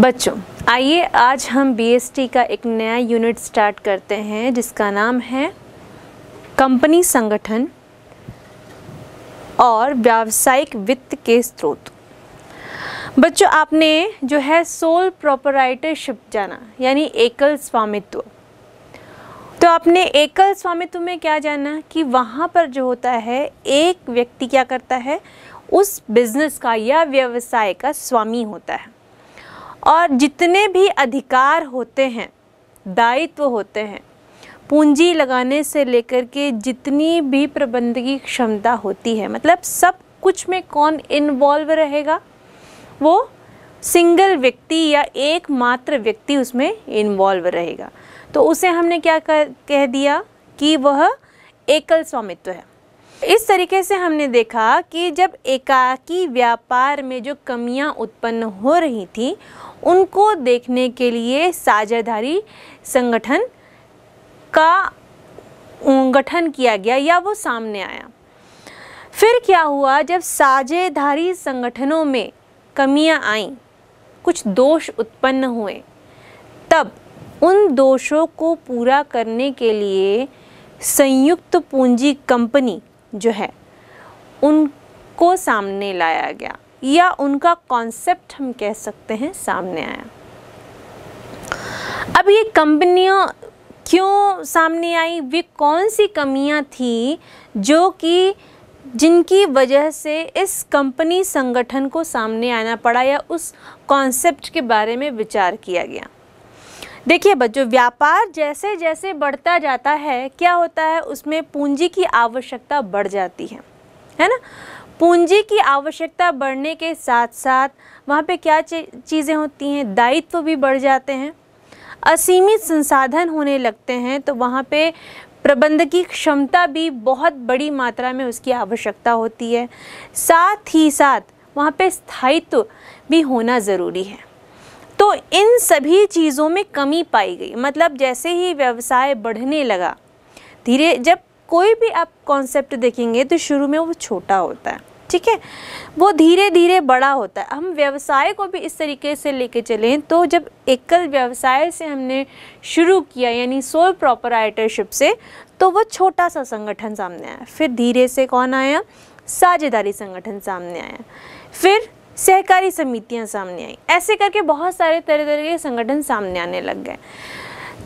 बच्चों आइए आज हम बी का एक नया यूनिट स्टार्ट करते हैं जिसका नाम है कंपनी संगठन और व्यावसायिक वित्त के स्रोत बच्चों आपने जो है सोल प्रोपराइटरशिप जाना यानी एकल स्वामित्व तो आपने एकल स्वामित्व में क्या जाना कि वहाँ पर जो होता है एक व्यक्ति क्या करता है उस बिज़नेस का या व्यवसाय का स्वामी होता है और जितने भी अधिकार होते हैं दायित्व होते हैं पूंजी लगाने से लेकर के जितनी भी प्रबंधकी क्षमता होती है मतलब सब कुछ में कौन इन्वॉल्व रहेगा वो सिंगल व्यक्ति या एकमात्र व्यक्ति उसमें इन्वॉल्व रहेगा तो उसे हमने क्या कर, कह दिया कि वह एकल स्वामित्व है इस तरीके से हमने देखा कि जब एकाकी व्यापार में जो कमियां उत्पन्न हो रही थी उनको देखने के लिए साझेदारी संगठन का गठन किया गया या वो सामने आया फिर क्या हुआ जब साझेदारी संगठनों में कमियां आईं कुछ दोष उत्पन्न हुए तब उन दोषों को पूरा करने के लिए संयुक्त पूंजी कंपनी जो है उनको सामने लाया गया या उनका कॉन्सेप्ट हम कह सकते हैं सामने आया अब ये कंपनियां क्यों सामने आई वे कौन सी कमियां थी जो कि जिनकी वजह से इस कंपनी संगठन को सामने आना पड़ा या उस कॉन्सेप्ट के बारे में विचार किया गया देखिए बच्चों व्यापार जैसे जैसे बढ़ता जाता है क्या होता है उसमें पूंजी की आवश्यकता बढ़ जाती है है ना पूंजी की आवश्यकता बढ़ने के साथ साथ वहाँ पे क्या चीज़ें होती हैं दायित्व भी बढ़ जाते हैं असीमित संसाधन होने लगते हैं तो वहाँ पे प्रबंधकीय क्षमता भी बहुत बड़ी मात्रा में उसकी आवश्यकता होती है साथ ही साथ वहाँ पे स्थायित्व भी होना ज़रूरी है तो इन सभी चीज़ों में कमी पाई गई मतलब जैसे ही व्यवसाय बढ़ने लगा धीरे जब कोई भी आप कॉन्सेप्ट देखेंगे तो शुरू में वो छोटा होता है ठीक है वो धीरे धीरे बड़ा होता है हम व्यवसाय को भी इस तरीके से लेके चलें तो जब एकल व्यवसाय से हमने शुरू किया यानी सोल प्रॉपराइटरशिप से तो वो छोटा सा संगठन सामने आया फिर धीरे से कौन आया साझेदारी संगठन सामने आया फिर सहकारी समितियाँ सामने आई ऐसे करके बहुत सारे तरह तरह के संगठन सामने आने लग गए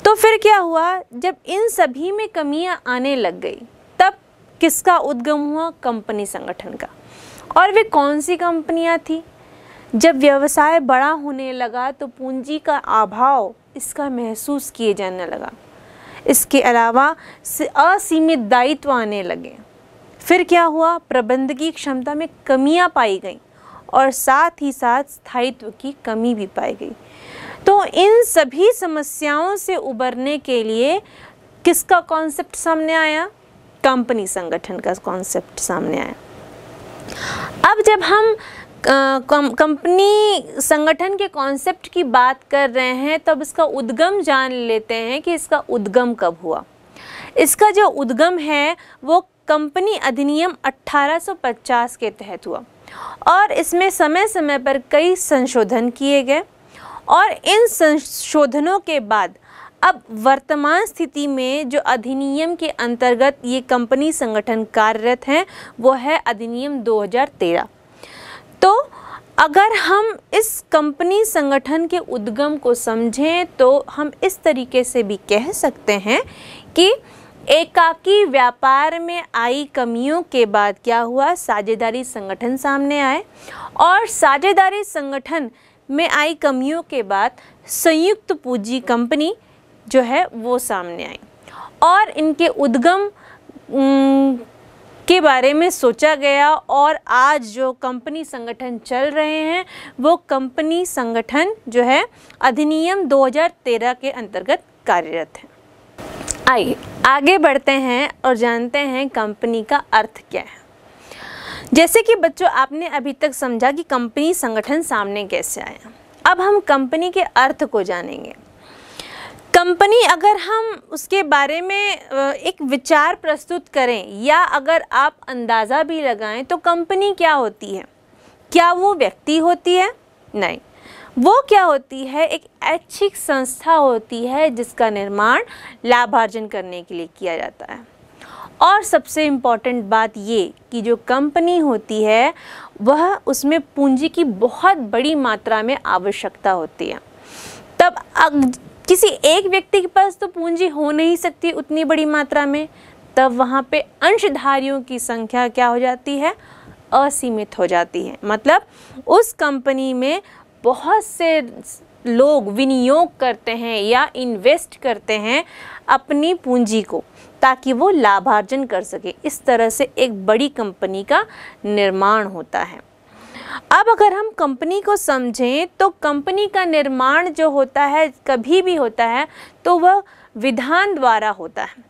तो फिर क्या हुआ जब इन सभी में कमियाँ आने लग गई तब किसका उद्गम हुआ कंपनी संगठन का और वे कौन सी कंपनियां थी जब व्यवसाय बड़ा होने लगा तो पूंजी का अभाव इसका महसूस किए जाने लगा इसके अलावा असीमित दायित्व आने लगे फिर क्या हुआ प्रबंधकी क्षमता में कमियां पाई गई और साथ ही साथ स्थायित्व की कमी भी पाई गई तो इन सभी समस्याओं से उबरने के लिए किसका कॉन्सेप्ट सामने आया कंपनी संगठन का कॉन्सेप्ट सामने आया अब जब हम कंपनी संगठन के कॉन्सेप्ट की बात कर रहे हैं तब इसका उद्गम जान लेते हैं कि इसका उद्गम कब हुआ इसका जो उद्गम है वो कंपनी अधिनियम 1850 के तहत हुआ और इसमें समय समय पर कई संशोधन किए गए और इन संशोधनों के बाद अब वर्तमान स्थिति में जो अधिनियम के अंतर्गत ये कंपनी संगठन कार्यरत हैं वो है अधिनियम 2013 तो अगर हम इस कंपनी संगठन के उद्गम को समझें तो हम इस तरीके से भी कह सकते हैं कि एकाकी व्यापार में आई कमियों के बाद क्या हुआ साझेदारी संगठन सामने आए और साझेदारी संगठन में आई कमियों के बाद संयुक्त पूंजी कंपनी जो है वो सामने आई और इनके उद्गम के बारे में सोचा गया और आज जो कंपनी संगठन चल रहे हैं वो कंपनी संगठन जो है अधिनियम 2013 के अंतर्गत कार्यरत है आइए आगे बढ़ते हैं और जानते हैं कंपनी का अर्थ क्या है जैसे कि बच्चों आपने अभी तक समझा कि कंपनी संगठन सामने कैसे आया अब हम कंपनी के अर्थ को जानेंगे कंपनी अगर हम उसके बारे में एक विचार प्रस्तुत करें या अगर आप अंदाज़ा भी लगाएं तो कंपनी क्या होती है क्या वो व्यक्ति होती है नहीं वो क्या होती है एक ऐच्छिक संस्था होती है जिसका निर्माण लाभार्जन करने के लिए किया जाता है और सबसे इम्पॉर्टेंट बात ये कि जो कंपनी होती है वह उसमें पूंजी की बहुत बड़ी मात्रा में आवश्यकता होती है तब किसी एक व्यक्ति के पास तो पूंजी हो नहीं सकती उतनी बड़ी मात्रा में तब वहाँ पे अंशधारियों की संख्या क्या हो जाती है असीमित हो जाती है मतलब उस कंपनी में बहुत से लोग विनियोग करते हैं या इन्वेस्ट करते हैं अपनी पूंजी को ताकि वो लाभार्जन कर सके इस तरह से एक बड़ी कंपनी का निर्माण होता है अब अगर हम कंपनी को समझें तो कंपनी का निर्माण जो होता है कभी भी होता है तो वह विधान द्वारा होता है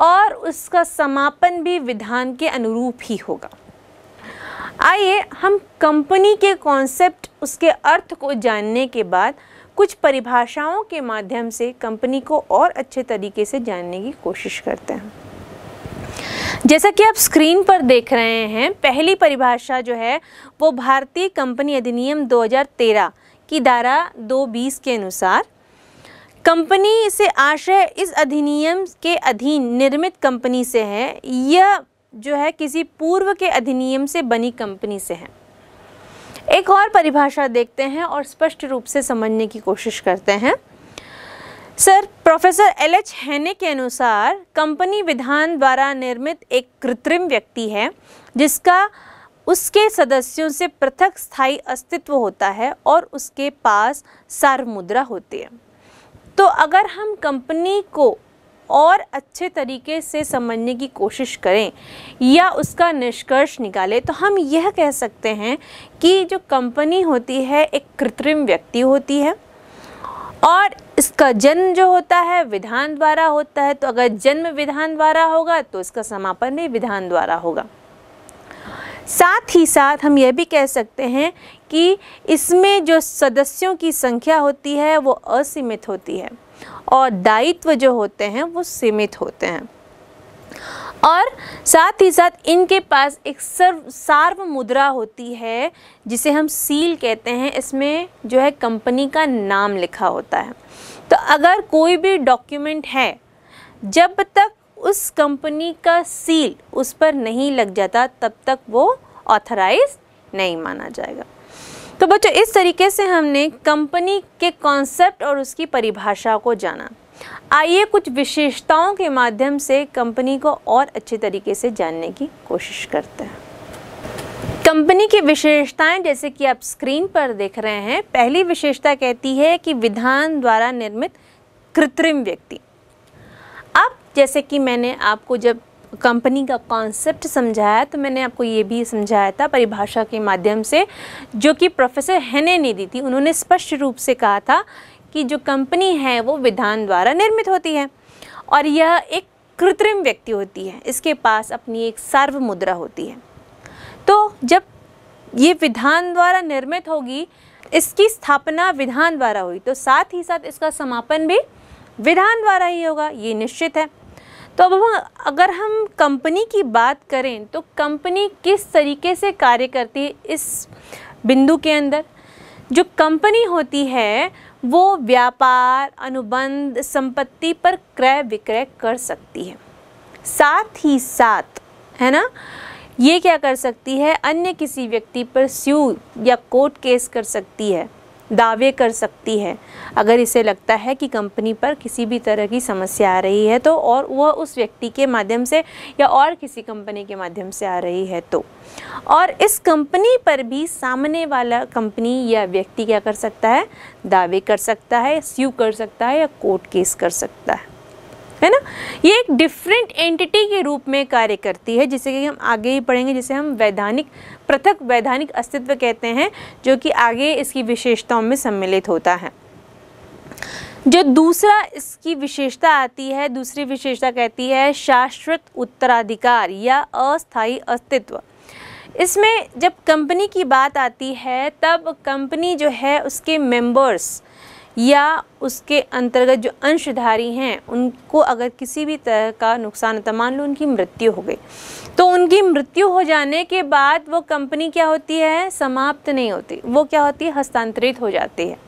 और उसका समापन भी विधान के अनुरूप ही होगा आइए हम कंपनी के कॉन्सेप्ट उसके अर्थ को जानने के बाद कुछ परिभाषाओं के माध्यम से कंपनी को और अच्छे तरीके से जानने की कोशिश करते हैं जैसा कि आप स्क्रीन पर देख रहे हैं पहली परिभाषा जो है वो भारतीय कंपनी अधिनियम 2013 की धारा 220 के अनुसार कंपनी से आशय इस अधिनियम के अधीन निर्मित कंपनी से है यह जो है किसी पूर्व के अधिनियम से बनी कंपनी से है एक और परिभाषा देखते हैं और स्पष्ट रूप से समझने की कोशिश करते हैं सर प्रोफेसर एल एच हैने के अनुसार कंपनी विधान द्वारा निर्मित एक कृत्रिम व्यक्ति है जिसका उसके सदस्यों से पृथक स्थायी अस्तित्व होता है और उसके पास सार्वमुद्रा होती है तो अगर हम कंपनी को और अच्छे तरीके से समझने की कोशिश करें या उसका निष्कर्ष निकालें तो हम यह कह सकते हैं कि जो कंपनी होती है एक कृत्रिम व्यक्ति होती है और इसका जन्म जो होता है विधान द्वारा होता है तो अगर जन्म विधान द्वारा होगा तो इसका समापन भी विधान द्वारा होगा साथ ही साथ हम यह भी कह सकते हैं कि इसमें जो सदस्यों की संख्या होती है वो असीमित होती है और दायित्व जो होते हैं वो सीमित होते हैं और साथ ही साथ इनके पास एक सर्व सार्व मुद्रा होती है जिसे हम सील कहते हैं इसमें जो है कंपनी का नाम लिखा होता है तो अगर कोई भी डॉक्यूमेंट है जब तक उस कंपनी का सील उस पर नहीं लग जाता तब तक वो ऑथराइज नहीं माना जाएगा तो बच्चों इस तरीके से हमने कंपनी के कॉन्सेप्ट और उसकी परिभाषा को जाना आइए कुछ विशेषताओं के माध्यम से कंपनी को और अच्छे तरीके से जानने की कोशिश करते हैं कंपनी की विशेषताएं जैसे कि आप स्क्रीन पर देख रहे हैं पहली विशेषता कहती है कि विधान द्वारा निर्मित कृत्रिम व्यक्ति अब जैसे कि मैंने आपको जब कंपनी का कॉन्सेप्ट समझाया तो मैंने आपको ये भी समझाया था परिभाषा के माध्यम से जो कि प्रोफेसर हैने ने दी थी उन्होंने स्पष्ट रूप से कहा था कि जो कंपनी है वो विधान द्वारा निर्मित होती है और यह एक कृत्रिम व्यक्ति होती है इसके पास अपनी एक सर्व मुद्रा होती है तो जब ये विधान द्वारा निर्मित होगी इसकी स्थापना विधान द्वारा हुई तो साथ ही साथ इसका समापन भी विधान द्वारा ही होगा ये निश्चित है तो अब अगर हम कंपनी की बात करें तो कंपनी किस तरीके से कार्य करती है इस बिंदु के अंदर जो कंपनी होती है वो व्यापार अनुबंध संपत्ति पर क्रय विक्रय कर सकती है साथ ही साथ है ना ये क्या कर सकती है अन्य किसी व्यक्ति पर स्यू या कोर्ट केस कर सकती है दावे कर सकती है अगर इसे लगता है कि कंपनी पर किसी भी तरह की समस्या आ रही है तो और वह उस व्यक्ति के माध्यम से या और किसी कंपनी के माध्यम से आ रही है तो और इस कंपनी पर भी सामने वाला कंपनी या व्यक्ति क्या कर सकता है दावे कर सकता है स्यू कर सकता है या कोर्ट केस कर सकता है है ना ये एक डिफरेंट एंटिटी के रूप में कार्य करती है जिसे कि हम आगे ही पढ़ेंगे जिसे हम वैधानिक पृथक वैधानिक अस्तित्व कहते हैं जो कि आगे इसकी विशेषताओं में सम्मिलित होता है जो दूसरा इसकी विशेषता आती है दूसरी विशेषता कहती है शाश्वत उत्तराधिकार या अस्थायी अस्तित्व इसमें जब कंपनी की बात आती है तब कंपनी जो है उसके मेंबर्स या उसके अंतर्गत जो अंशधारी हैं उनको अगर किसी भी तरह का नुकसान होता मान लो उनकी मृत्यु हो गई तो उनकी मृत्यु हो जाने के बाद वो कंपनी क्या होती है समाप्त नहीं होती वो क्या होती है हस्तांतरित हो जाती है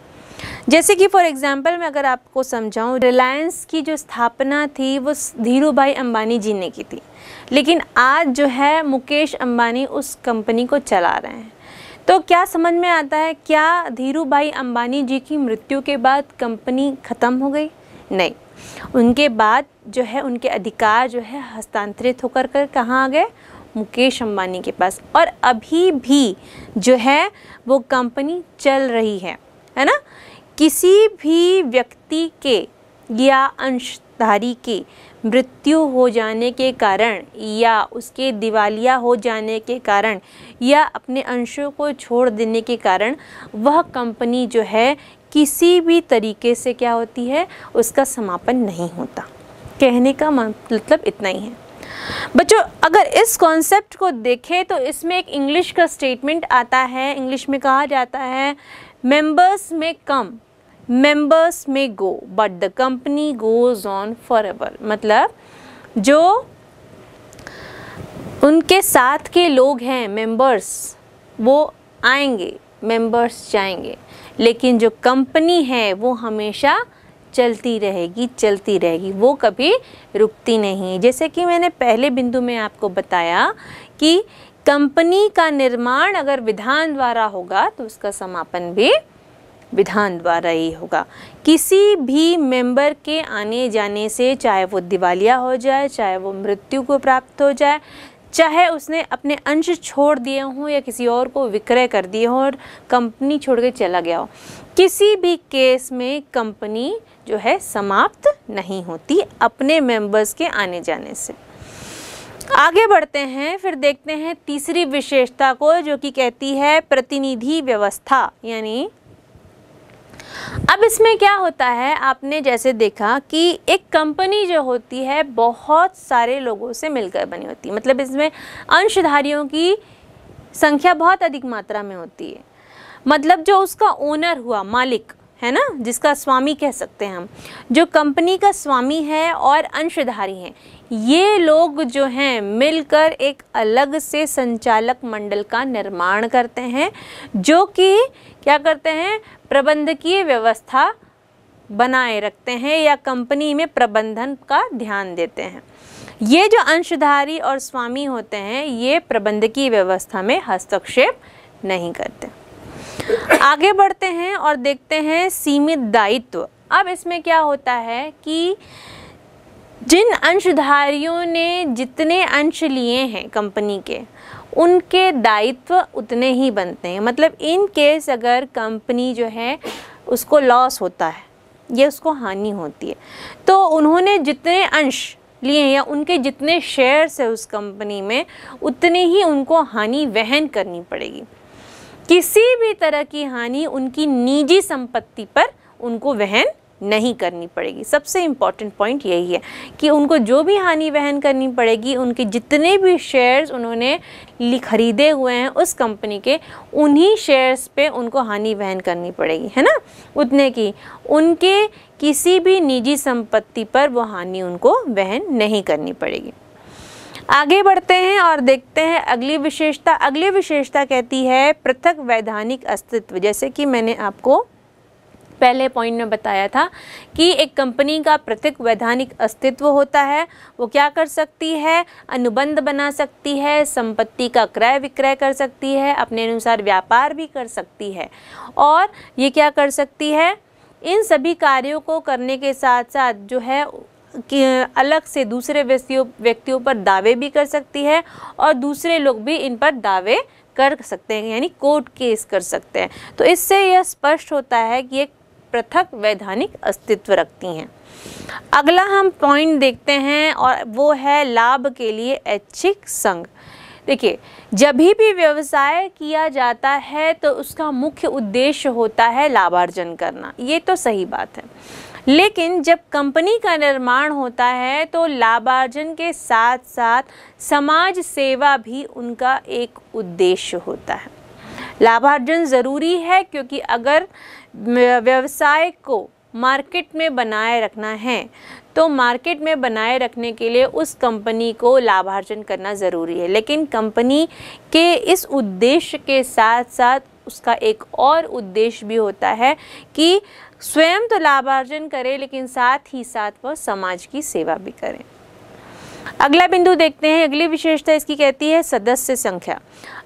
जैसे कि फॉर एग्जांपल मैं अगर आपको समझाऊं रिलायंस की जो स्थापना थी वो धीरू भाई अम्बानी जी ने की थी लेकिन आज जो है मुकेश अम्बानी उस कंपनी को चला रहे हैं तो क्या समझ में आता है क्या धीरू भाई अम्बानी जी की मृत्यु के बाद कंपनी ख़त्म हो गई नहीं उनके बाद जो है उनके अधिकार जो है हस्तांतरित होकर कर कहाँ आ गए मुकेश अम्बानी के पास और अभी भी जो है वो कंपनी चल रही है है ना किसी भी व्यक्ति के या अंश धारी की मृत्यु हो जाने के कारण या उसके दिवालिया हो जाने के कारण या अपने अंशों को छोड़ देने के कारण वह कंपनी जो है किसी भी तरीके से क्या होती है उसका समापन नहीं होता कहने का मतलब इतना ही है बच्चों अगर इस कॉन्सेप्ट को देखें तो इसमें एक इंग्लिश का स्टेटमेंट आता है इंग्लिश में कहा जाता है मेंबर्स में कम मेंबर्स में go but the company goes on forever मतलब जो उनके साथ के लोग हैं मेंबर्स वो आएंगे मेंबर्स जाएंगे लेकिन जो कंपनी है वो हमेशा चलती रहेगी चलती रहेगी वो कभी रुकती नहीं जैसे कि मैंने पहले बिंदु में आपको बताया कि कंपनी का निर्माण अगर विधान द्वारा होगा तो उसका समापन भी विधान द्वारा ही होगा किसी भी मेंबर के आने जाने से चाहे वो दिवालिया हो जाए चाहे वो मृत्यु को प्राप्त हो जाए चाहे उसने अपने अंश छोड़ दिए हों या किसी और को विक्रय कर दिए हों और कंपनी छोड़ के चला गया हो किसी भी केस में कंपनी जो है समाप्त नहीं होती अपने मेंबर्स के आने जाने से आगे बढ़ते हैं फिर देखते हैं तीसरी विशेषता को जो कि कहती है प्रतिनिधि व्यवस्था यानी अब इसमें क्या होता है आपने जैसे देखा कि एक कंपनी जो होती है बहुत सारे लोगों से मिलकर बनी होती है मतलब इसमें अंशधारियों की संख्या बहुत अधिक मात्रा में होती है मतलब जो उसका ओनर हुआ मालिक है ना जिसका स्वामी कह सकते हैं हम जो कंपनी का स्वामी है और अंशधारी हैं ये लोग जो हैं मिलकर एक अलग से संचालक मंडल का निर्माण करते हैं जो कि क्या करते हैं प्रबंधकीय व्यवस्था बनाए रखते हैं या कंपनी में प्रबंधन का ध्यान देते हैं ये जो अंशधारी और स्वामी होते हैं ये प्रबंधकीय व्यवस्था में हस्तक्षेप नहीं करते आगे बढ़ते हैं और देखते हैं सीमित दायित्व अब इसमें क्या होता है कि जिन अंशधारियों ने जितने अंश लिए हैं कंपनी के उनके दायित्व उतने ही बनते हैं मतलब इन केस अगर कंपनी जो है उसको लॉस होता है या उसको हानि होती है तो उन्होंने जितने अंश लिए या उनके जितने शेयर्स है उस कंपनी में उतनी ही उनको हानि वहन करनी पड़ेगी किसी भी तरह की हानि उनकी निजी संपत्ति पर उनको वहन नहीं करनी पड़ेगी सबसे इम्पॉर्टेंट पॉइंट यही है कि उनको जो भी हानि वहन करनी पड़ेगी उनके जितने भी शेयर्स उन्होंने खरीदे हुए हैं उस कंपनी के उन्हीं शेयर्स पे उनको हानि वहन करनी पड़ेगी है ना उतने की उनके किसी भी निजी संपत्ति पर वो हानि उनको वहन नहीं करनी पड़ेगी आगे बढ़ते हैं और देखते हैं अगली विशेषता अगली विशेषता कहती है पृथक वैधानिक अस्तित्व जैसे कि मैंने आपको पहले पॉइंट में बताया था कि एक कंपनी का प्रत्येक वैधानिक अस्तित्व होता है वो क्या कर सकती है अनुबंध बना सकती है संपत्ति का क्रय विक्रय कर सकती है अपने अनुसार व्यापार भी कर सकती है और ये क्या कर सकती है इन सभी कार्यों को करने के साथ साथ जो है कि अलग से दूसरे व्यक्तियों व्यक्तियों पर दावे भी कर सकती है और दूसरे लोग भी इन पर दावे कर सकते हैं यानी कोर्ट केस कर सकते हैं तो इससे यह स्पष्ट होता है कि एक पृथक वैधानिक अस्तित्व रखती हैं अगला हम पॉइंट देखते हैं और वो है लाभ के लिए ऐच्छिक संघ देखिए जब भी व्यवसाय किया जाता है तो उसका मुख्य उद्देश्य होता है लाभार्जन करना ये तो सही बात है लेकिन जब कंपनी का निर्माण होता है तो लाभार्जन के साथ साथ समाज सेवा भी उनका एक उद्देश्य होता है लाभार्जन ज़रूरी है क्योंकि अगर व्यवसाय को मार्केट में बनाए रखना है तो मार्केट में बनाए रखने के लिए उस कंपनी को लाभार्जन करना ज़रूरी है लेकिन कंपनी के इस उद्देश्य के साथ साथ उसका एक और उद्देश्य भी होता है कि स्वयं तो लाभार्जन करें लेकिन साथ ही साथ वह समाज की सेवा भी करें अगला बिंदु देखते हैं अगली विशेषता इसकी कहती है सदस्य संख्या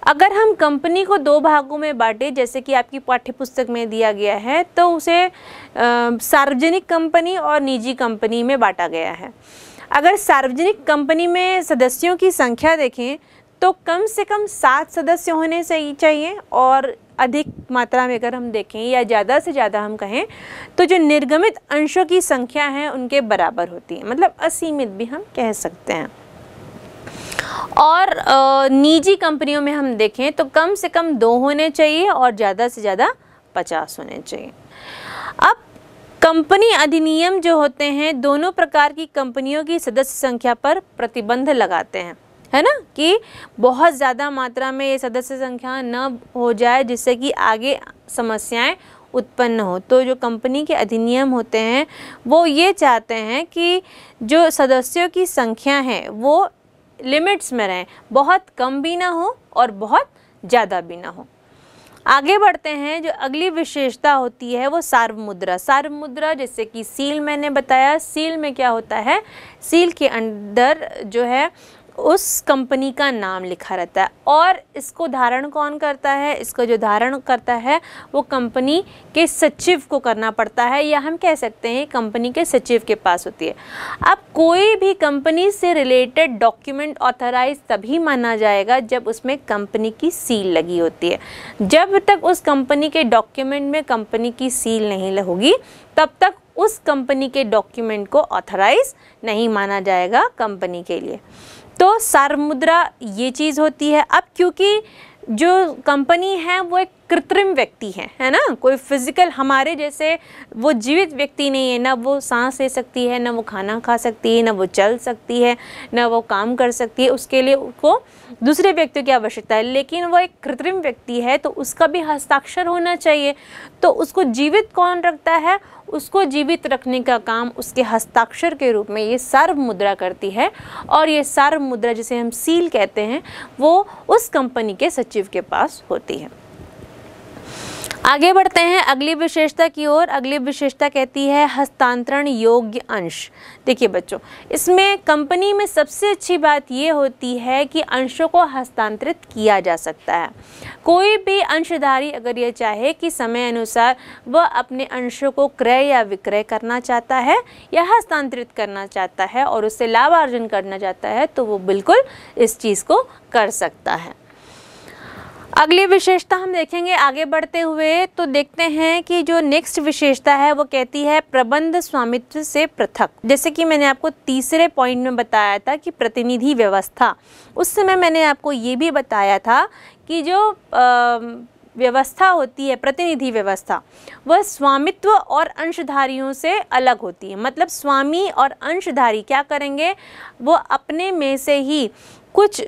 अगर हम कंपनी को दो भागों में बांटें जैसे कि आपकी पाठ्यपुस्तक में दिया गया है तो उसे सार्वजनिक कंपनी और निजी कंपनी में बांटा गया है अगर सार्वजनिक कंपनी में सदस्यों की संख्या देखें तो कम से कम सात सदस्य होने चाहिए और अधिक मात्रा में अगर हम देखें या ज़्यादा से ज़्यादा हम कहें तो जो निर्गमित अंशों की संख्या है उनके बराबर होती है मतलब असीमित भी हम कह सकते हैं और निजी कंपनियों में हम देखें तो कम से कम दो होने चाहिए और ज़्यादा से ज़्यादा पचास होने चाहिए अब कंपनी अधिनियम जो होते हैं दोनों प्रकार की कंपनियों की सदस्य संख्या पर प्रतिबंध लगाते हैं है ना कि बहुत ज़्यादा मात्रा में ये सदस्य संख्या न हो जाए जिससे कि आगे समस्याएं उत्पन्न हो तो जो कंपनी के अधिनियम होते हैं वो ये चाहते हैं कि जो सदस्यों की संख्या है वो लिमिट्स में रहें बहुत कम भी ना हो और बहुत ज़्यादा भी ना हो आगे बढ़ते हैं जो अगली विशेषता होती है वो सार्व मुद्रा सार्व मुद्रा जैसे कि सील मैंने बताया सील में क्या होता है सील के अंदर जो है उस कंपनी का नाम लिखा रहता है और इसको धारण कौन करता है इसको जो धारण करता है वो कंपनी के सचिव को करना पड़ता है या हम कह सकते हैं कंपनी के सचिव के पास होती है अब कोई भी कंपनी से रिलेटेड डॉक्यूमेंट ऑथराइज तभी माना जाएगा जब उसमें कंपनी की सील लगी होती है जब तक उस कंपनी के डॉक्यूमेंट में कंपनी की सील नहीं होगी तब तक उस कंपनी के डॉक्यूमेंट को ऑथराइज नहीं माना जाएगा कंपनी के लिए तो सार मुद्रा ये चीज़ होती है अब क्योंकि जो कंपनी है वो एक कृत्रिम व्यक्ति है है ना कोई फिजिकल हमारे जैसे वो जीवित व्यक्ति नहीं है ना वो सांस ले सकती है ना वो खाना खा सकती है ना वो चल सकती है ना वो काम कर सकती है उसके लिए उसको दूसरे व्यक्तियों की आवश्यकता है लेकिन वो एक कृत्रिम व्यक्ति है तो उसका भी हस्ताक्षर होना चाहिए तो उसको जीवित कौन रखता है उसको जीवित रखने का काम उसके हस्ताक्षर के रूप में ये सर्व मुद्रा करती है और ये सर्व मुद्रा जिसे हम सील कहते हैं वो उस कंपनी के सचिव के पास होती है आगे बढ़ते हैं अगली विशेषता की ओर अगली विशेषता कहती है हस्तांतरण योग्य अंश देखिए बच्चों इसमें कंपनी में सबसे अच्छी बात ये होती है कि अंशों को हस्तांतरित किया जा सकता है कोई भी अंशधारी अगर यह चाहे कि समय अनुसार वह अपने अंशों को क्रय या विक्रय करना चाहता है या हस्तांतरित करना चाहता है और उससे लाभ अर्जन करना चाहता है तो वो बिल्कुल इस चीज़ को कर सकता है अगली विशेषता हम देखेंगे आगे बढ़ते हुए तो देखते हैं कि जो नेक्स्ट विशेषता है वो कहती है प्रबंध स्वामित्व से पृथक जैसे कि मैंने आपको तीसरे पॉइंट में बताया था कि प्रतिनिधि व्यवस्था उस समय मैंने आपको ये भी बताया था कि जो व्यवस्था होती है प्रतिनिधि व्यवस्था वह स्वामित्व और अंशधारियों से अलग होती है मतलब स्वामी और अंशधारी क्या करेंगे वो अपने में से ही कुछ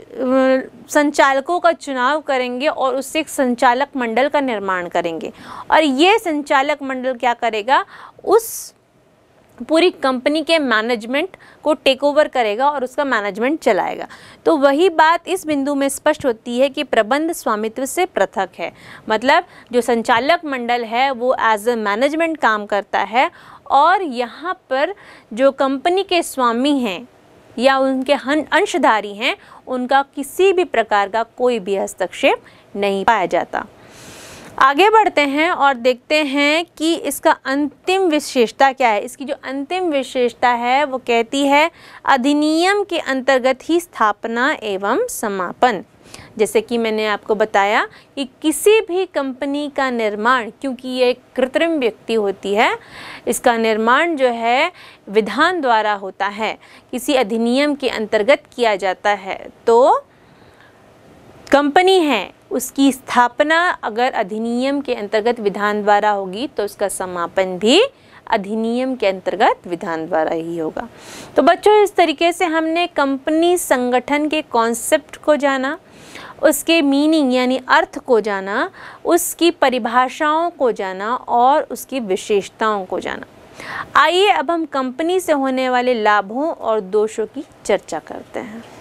संचालकों का चुनाव करेंगे और उससे एक संचालक मंडल का निर्माण करेंगे और ये संचालक मंडल क्या करेगा उस पूरी कंपनी के मैनेजमेंट को टेक ओवर करेगा और उसका मैनेजमेंट चलाएगा तो वही बात इस बिंदु में स्पष्ट होती है कि प्रबंध स्वामित्व से पृथक है मतलब जो संचालक मंडल है वो एज अ मैनेजमेंट काम करता है और यहाँ पर जो कंपनी के स्वामी हैं या उनके अंशधारी हैं उनका किसी भी प्रकार का कोई भी हस्तक्षेप नहीं पाया जाता आगे बढ़ते हैं और देखते हैं कि इसका अंतिम विशेषता क्या है इसकी जो अंतिम विशेषता है वो कहती है अधिनियम के अंतर्गत ही स्थापना एवं समापन जैसे कि मैंने आपको बताया कि किसी भी कंपनी का निर्माण क्योंकि ये कृत्रिम व्यक्ति होती है इसका निर्माण जो है विधान द्वारा होता है किसी अधिनियम के अंतर्गत किया जाता है तो कंपनी है उसकी स्थापना अगर अधिनियम के अंतर्गत विधान द्वारा होगी तो उसका समापन भी अधिनियम के अंतर्गत विधान द्वारा ही होगा तो बच्चों इस तरीके से हमने कंपनी संगठन के कॉन्सेप्ट को जाना उसके मीनिंग यानी अर्थ को जाना उसकी परिभाषाओं को जाना और उसकी विशेषताओं को जाना आइए अब हम कंपनी से होने वाले लाभों और दोषों की चर्चा करते हैं